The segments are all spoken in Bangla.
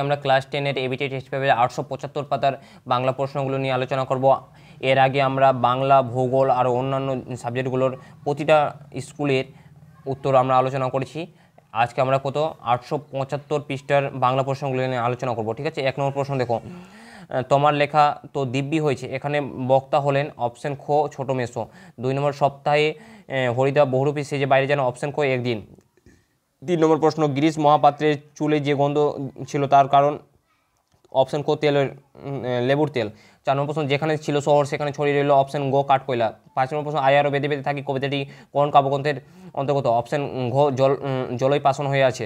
আজকে আমরা ক্লাস টেনের এবিটি টেস্ট পেপারে আটশো পঁচাত্তর পাতার বাংলা প্রশ্নগুলো নিয়ে আলোচনা করব এর আগে আমরা বাংলা ভূগোল আর অন্যান্য সাবজেক্টগুলোর প্রতিটা স্কুলের উত্তর আমরা আলোচনা করেছি আজকে আমরা কত আটশো পঁচাত্তর পৃষ্ঠার বাংলা প্রশ্নগুলো নিয়ে আলোচনা করব ঠিক আছে এক নম্বর প্রশ্ন দেখো তোমার লেখা তো দিব্যি হয়েছে এখানে বক্তা হলেন অপশন খো ছোট মেসো দুই নম্বর সপ্তাহে হরিদা বহুরূপী সেজে বাইরে যেন অপশন খো একদিন তিন নম্বর প্রশ্ন গিরিশ মহাপাত্রের চুলে যে গন্ধ ছিল তার কারণ অপশন কো তেলের লেবুর তেল চার নম্বর প্রশ্ন যেখানে ছিল শহর সেখানে ছড়িয়ে রইল অপশন গো কাঠ কয়লা পাঁচ নম্বর প্রশ্ন আয়ারও বেঁধে বেঁধে থাকি কবিতাটি কোন কাব্যগ্রন্থের অন্তর্গত অপশন ঘো জল জলই পাশন হয়ে আছে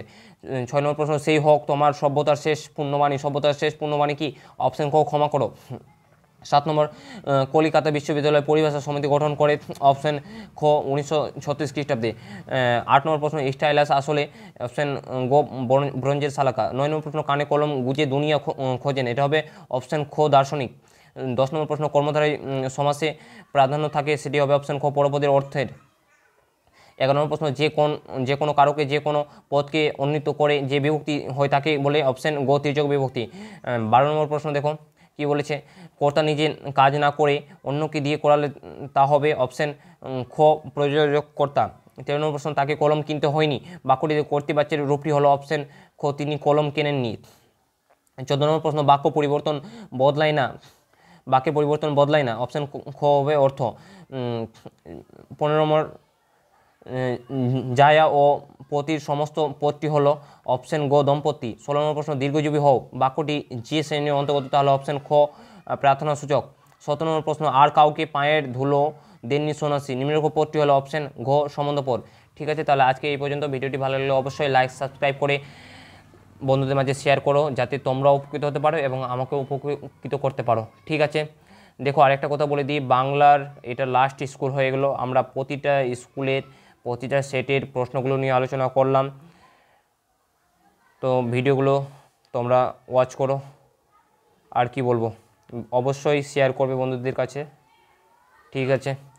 ছয় নম্বর প্রশ্ন সেই হোক তোমার সভ্যতার শেষ পূর্ণবাণী সভ্যতার শেষ পূর্ণবাণী কি অপশন ক ক্ষমা করো সাত নম্বর কলিকাতা বিশ্ববিদ্যালয় পরিভাষা সমিতি গঠন করে অপশন খ উনিশশো ছত্রিশ খ্রিস্টাব্দে আট নম্বর প্রশ্ন স্টাইলাস আসলে অপশন গো ব্রঞ্জের শালাকা নয় নম্বর প্রশ্ন কানে কলম গুজে দুনিয়া খোঁজেন এটা হবে অপশন খ দার্শনিক দশ নম্বর প্রশ্ন কর্মধারী সমাসে প্রাধান্য থাকে সেটি হবে অপশন খ পরপদের অর্থের এগারো নম্বর প্রশ্ন যে কোন যে কোনো কারোকে যে কোনো পদকে উন্নীত করে যে বিভক্তি হয় তাকে বলে অপশন গ তির্যক বিভক্তি বারো নম্বর প্রশ্ন দেখো কি বলেছে কর্তা নিজে কাজ না করে অন্যকে দিয়ে করালে তা হবে অপশন খ প্রযোজক কর্তা তেরো নম্বর প্রশ্ন তাকে কলম কিনতে হয়নি কর্তৃ কর্তৃবাচ্যের রূপটি হলো অপশন খ তিনি কলম কেনেননি চোদ্দ নম্বর প্রশ্ন বাক্য পরিবর্তন বদলায় না বাক্যে পরিবর্তন বদলায় না অপশান খ হবে অর্থ পনেরো নম্বর জায়া ও পতির সমস্ত পদটি হল অপশন গ দম্পতি ষোলো নম্বর প্রশ্ন দীর্ঘজীবী হও বাক্যটি যে শ্রেণীর অন্তর্গত তাহলে অপশন খ প্রার্থনা সূচক সতেরো নম্বর প্রশ্ন আর কাউকে পায়ের ধুলো দেননি সোনাসি নিম্নরূপ পদটি হলো অপশন ঘ সম্বন্ধপর ঠিক আছে তাহলে আজকে এই পর্যন্ত ভিডিওটি ভালো লাগলে অবশ্যই লাইক সাবস্ক্রাইব করে বন্ধুদের মাঝে শেয়ার করো যাতে তোমরা উপকৃত হতে পারো এবং আমাকে উপকৃত করতে পারো ঠিক আছে দেখো আরেকটা কথা বলে দিই বাংলার এটা লাস্ট স্কুল হয়ে গেলো আমরা প্রতিটা স্কুলের প্রতিটা সেটের প্রশ্নগুলো নিয়ে আলোচনা করলাম তো ভিডিওগুলো তোমরা ওয়াচ করো আর কি বলবো অবশ্যই শেয়ার করবে বন্ধুদের কাছে ঠিক আছে